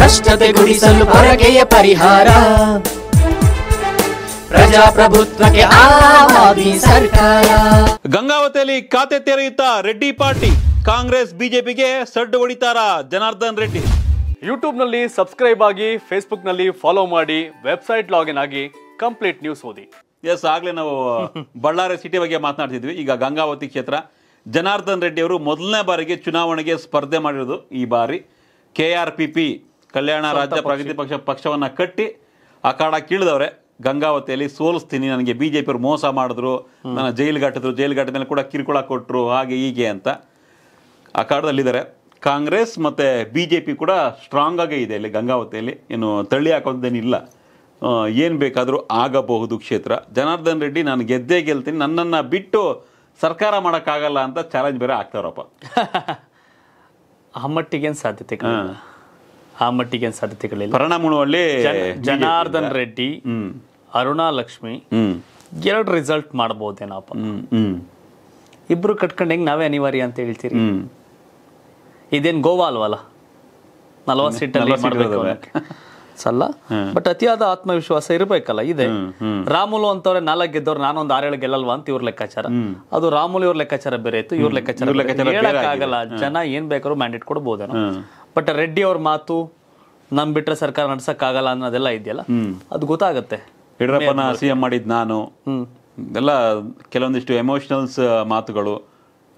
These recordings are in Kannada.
ಭ್ರಷ್ಟತೆ ಗುಡಿಸಲು ಪರಕೆಯ ಪರಿಹಾರ ಪ್ರಜಾಪ್ರಭುತ್ವಕ್ಕೆ ಸರ್ಕಾರ ಗಂಗಾವತಿಯಲ್ಲಿ ಖಾತೆ ತೆರೆಯುತ್ತಾ ರೆಡ್ಡಿ ಪಾರ್ಟಿ ಕಾಂಗ್ರೆಸ್ ಬಿಜೆಪಿಗೆ ಸಡ್ಡು ಹೊಡಿತಾರ ಜನಾರ್ದನ್ ರೆಡ್ಡಿ ಯೂಟ್ಯೂಬ್ನಲ್ಲಿ ಸಬ್ಸ್ಕ್ರೈಬ್ ಆಗಿ ಫೇಸ್ಬುಕ್ನಲ್ಲಿ ಫಾಲೋ ಮಾಡಿ ವೆಬ್ಸೈಟ್ ಲಾಗಿನ್ ಆಗಿ ಕಂಪ್ಲೀಟ್ ನ್ಯೂಸ್ ಓದಿ ಎಸ್ ಆಗ್ಲೇ ನಾವು ಬಳ್ಳಾರಿ ಸಿಟಿ ಬಗ್ಗೆ ಮಾತನಾಡ್ತಿದ್ವಿ ಈಗ ಗಂಗಾವತಿ ಕ್ಷೇತ್ರ ಜನಾರ್ದನ್ ರೆಡ್ಡಿ ಅವರು ಮೊದಲನೇ ಬಾರಿಗೆ ಚುನಾವಣೆಗೆ ಸ್ಪರ್ಧೆ ಮಾಡಿರೋದು ಈ ಬಾರಿ K R P P Kalyana Rajya Pragati ಪಕ್ಷ ಪಕ್ಷವನ್ನು ಕಟ್ಟಿ ಅಖಾಡ ಕೀಳಿದವ್ರೆ ಗಂಗಾವತಿಯಲ್ಲಿ ಸೋಲಿಸ್ತೀನಿ ನನಗೆ ಬಿ ಜೆ ಪಿಯವರು ಮೋಸ ಮಾಡಿದ್ರು ನನ್ನ ಜೈಲು ಘಾಟಿದ್ರು ಜೈಲು ಮೇಲೆ ಕೂಡ ಕಿರುಕುಳ ಕೊಟ್ಟರು ಹಾಗೆ ಹೀಗೆ ಅಂತ ಅಖಾಡದಲ್ಲಿದ್ದಾರೆ ಕಾಂಗ್ರೆಸ್ ಮತ್ತು ಬಿ ಜೆ ಪಿ ಕೂಡ ಸ್ಟ್ರಾಂಗ್ ಇದೆ ಇಲ್ಲಿ ಗಂಗಾವತಿಯಲ್ಲಿ ಏನು ತಳ್ಳಿ ಹಾಕೋದೇನಿಲ್ಲ ಏನು ಬೇಕಾದರೂ ಆಗಬಹುದು ಕ್ಷೇತ್ರ ಜನಾರ್ದನ್ ರೆಡ್ಡಿ ನಾನು ಗೆದ್ದೇ ಗೆಲ್ತೀನಿ ನನ್ನನ್ನು ಬಿಟ್ಟು ಸರ್ಕಾರ ಮಾಡೋಕ್ಕಾಗಲ್ಲ ಅಂತ ಚಾಲೆಂಜ್ ಬೇರೆ ಆಗ್ತಾರಪ್ಪ ಆ ಮಟ್ಟಿಗೇನು ಸಾಧ್ಯತೆ ಆ ಮಟ್ಟಿಗೆ ಸಾಧ್ಯತೆಗಳಿಲ್ಲ ಪರಣಮುಳಲ್ಲಿ ಜನಾರ್ದನ್ ರೆಡ್ಡಿ ಅರುಣಾ ಲಕ್ಷ್ಮಿ ಎರಡು ರಿಸಲ್ಟ್ ಮಾಡ್ಬೋದೇನಪ್ಪ ಇಬ್ರು ಕಟ್ಕೊಂಡ್ ಹೆಂಗೆ ನಾವೇ ಅನಿವಾರ್ಯ ಅಂತ ಹೇಳ್ತೀರಿ ಇದೇನ್ ಗೋವಾ ಅಲ್ವಲ್ಲ ನಲ್ವತ್ತು ಸೀಟಲ್ಲಿ ಸಲ್ಲ ಬಟ್ ಅತಿಯಾದ ಆತ್ಮವಿಶ್ವಾಸ ಇರಬೇಕಲ್ಲ ಇದೆ ರಾಮುಲು ಅಂತವ್ರೆ ನಾಲ್ಕು ಗೆದ್ದವ್ರು ನಾನೊಂದು ಆರೇಳು ಗೆಲ್ಲಲ್ವಾ ಅಂತ ಇವ್ರ ಲೆಕ್ಕಾಚಾರ ಅದು ರಾಮುಲು ಇವ್ರ ಲೆಕ್ಕಾಚಾರ ಬೇರೆ ಇತ್ತು ಇವ್ರ ಲೆಕ್ಕಾಚಾರ ಆಗಲ್ಲ ಜನ ಏನ್ ಬೇಕಾದ್ರೂ ಮ್ಯಾಂಡೇಟ್ ಕೊಡ್ಬೋದೇನೋ ಬಟ್ ರೆಡ್ಡಿ ಅವ್ರ ಮಾತು ನಮ್ ಬಿಟ್ರೆ ಸರ್ಕಾರ ಆಗಲ್ಲ ಅನ್ನೋದೆಲ್ಲ ಇದೆಯಲ್ಲ ಅದು ಗೊತ್ತಾಗುತ್ತೆ ಯಡಿಯೂರಪ್ಪನ ಸಿ ಮಾಡಿದ್ ನಾನು ಎಲ್ಲ ಕೆಲವೊಂದಿಷ್ಟು ಎಮೋಷನಲ್ಸ್ ಮಾತುಗಳು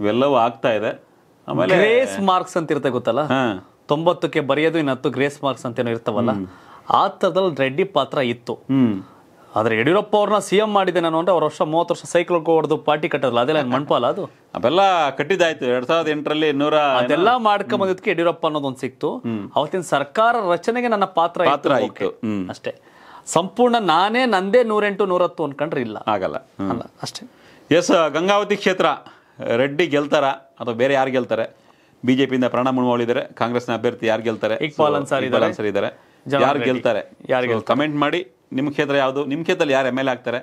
ಇವೆಲ್ಲವೂ ಆಗ್ತಾ ಇದೆ ಆಮೇಲೆ ಗ್ರೇಸ್ ಮಾರ್ಕ್ಸ್ ಅಂತ ಇರುತ್ತೆ ಗೊತ್ತಲ್ಲ ತೊಂಬತ್ತಕ್ಕೆ ಬರೆಯೋದು ಇನ್ನತ್ತು ಗ್ರೇಸ್ ಮಾರ್ಕ್ಸ್ ಅಂತೇನೋ ಇರ್ತಾವಲ್ಲ ಆ ತರದಲ್ಲಿ ರೆಡ್ಡಿ ಪಾತ್ರ ಇತ್ತು ಆದರೆ ಯಡಿಯೂರಪ್ಪ ಅವ್ರನ್ನ ಸಿ ಎಂ ಮಾಡಿದೆ ನಾನು ಅಂದರೆ ಅವ್ರ ವರ್ಷ ಮೂವತ್ತು ವರ್ಷ ಸೈಕಲ್ ಹೊಡೆದು ಪಾರ್ಟಿ ಕಟ್ಟದಲ್ಲ ಅದೆಲ್ಲ ಮಣ್ಪಾಲ ಅದು ಅವೆಲ್ಲ ಕಟ್ಟಿದಾಯ್ತು ಎರಡ್ ಸಾವಿರದ ಎಂಟರಲ್ಲಿ ನೂರ ಅದೆಲ್ಲ ಮಾಡ್ಕೊಂಬಂದಿದ್ದಕ್ಕೆ ಯಡಿಯೂರಪ್ಪ ಅನ್ನೋದೊಂದು ಸಿಕ್ತು ಅವತ್ತಿನ ಸರ್ಕಾರ ರಚನೆಗೆ ನನ್ನ ಪಾತ್ರ ಪಾತ್ರ ಅಷ್ಟೇ ಸಂಪೂರ್ಣ ನಾನೇ ನಂದೇ ನೂರೆಂಟು ನೂರತ್ತು ಅನ್ಕೊಂಡ್ರೆ ಇಲ್ಲ ಆಗಲ್ಲ ಅಷ್ಟೇ ಎಸ್ ಗಂಗಾವತಿ ಕ್ಷೇತ್ರ ರೆಡ್ಡಿ ಗೆಲ್ತಾರ ಅಥವಾ ಬೇರೆ ಯಾರು ಗೆಲ್ತಾರೆ ಬಿಜೆಪಿಯಿಂದ ಪ್ರಾಣ ಮುಳುವಳಿದ್ದಾರೆ ಕಾಂಗ್ರೆಸ್ನ ಅಭ್ಯರ್ಥಿ ಯಾರು ಗೆಲ್ತಾರೆ ಇಕ್ಬಾಲ್ ಇದ್ದಾರೆ ಯಾರು ಗೆಲ್ತಾರೆ ಯಾರು ಕಮೆಂಟ್ ಮಾಡಿ ನಿಮ್ಮ ಕ್ಷೇತ್ರ ಯಾವುದು ನಿಮ್ಮ ಕ್ಷೇತ್ರದಲ್ಲಿ ಯಾರು ಎಮ್ ಎಲ್ ಎ ಆಗ್ತಾರೆ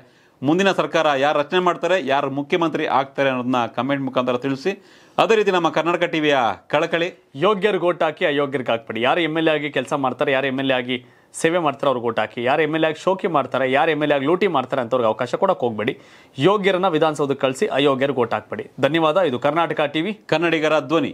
ಮುಂದಿನ ಸರ್ಕಾರ ಯಾರು ರಚನೆ ಮಾಡ್ತಾರೆ ಯಾರು ಮುಖ್ಯಮಂತ್ರಿ ಆಗ್ತಾರೆ ಅನ್ನೋದನ್ನ ಕಮೆಂಟ್ ಮುಖಾಂತರ ತಿಳಿಸಿ ಅದೇ ರೀತಿ ನಮ್ಮ ಕರ್ನಾಟಕ ಟಿವಿಯ ಕಳಕಳಿ ಯೋಗ್ಯರು ಓಟ್ ಹಾಕಿ ಅಯೋಗ್ಯರಿಗೆ ಹಾಕ್ಬೇಡಿ ಯಾರು ಎಮ್ ಎಲ್ ಎ ಆಗಿ ಕೆಲಸ ಮಾಡ್ತಾರೆ ಯಾರು ಎಮ್ ಎಲ್ ಎ ಆಗಿ ಸೇವೆ ಮಾಡ್ತಾರೆ ಅವ್ರಿಗೆ ಓಟ್ ಹಾಕಿ ಯಾರು ಎಮ್ ಎಲ್ ಎ ಆಗಿ ಶೋಕಿ ಮಾಡ್ತಾರೆ ಯಾರು ಎಮ್ ಎಲ್ ಎ ಆಗಿ ಲೂಟಿ ಮಾಡ್ತಾರೆ ಅಂತವ್ರಿಗೆ ಅವಕಾಶ ಕೊಡೋಕೆ ಹೋಗಬೇಡಿ ಯೋಗ್ಯರನ್ನ ವಿಧಾನಸೌಧಕ್ಕೆ ಕಳಿಸಿ ಅಯೋಗ್ಯರು ಗೋಟ್ ಹಾಕ್ಬೇಡಿ ಧನ್ಯವಾದ ಇದು ಕರ್ನಾಟಕ ಟಿವಿ ಕನ್ನಡಿಗರ ಧ್ವನಿ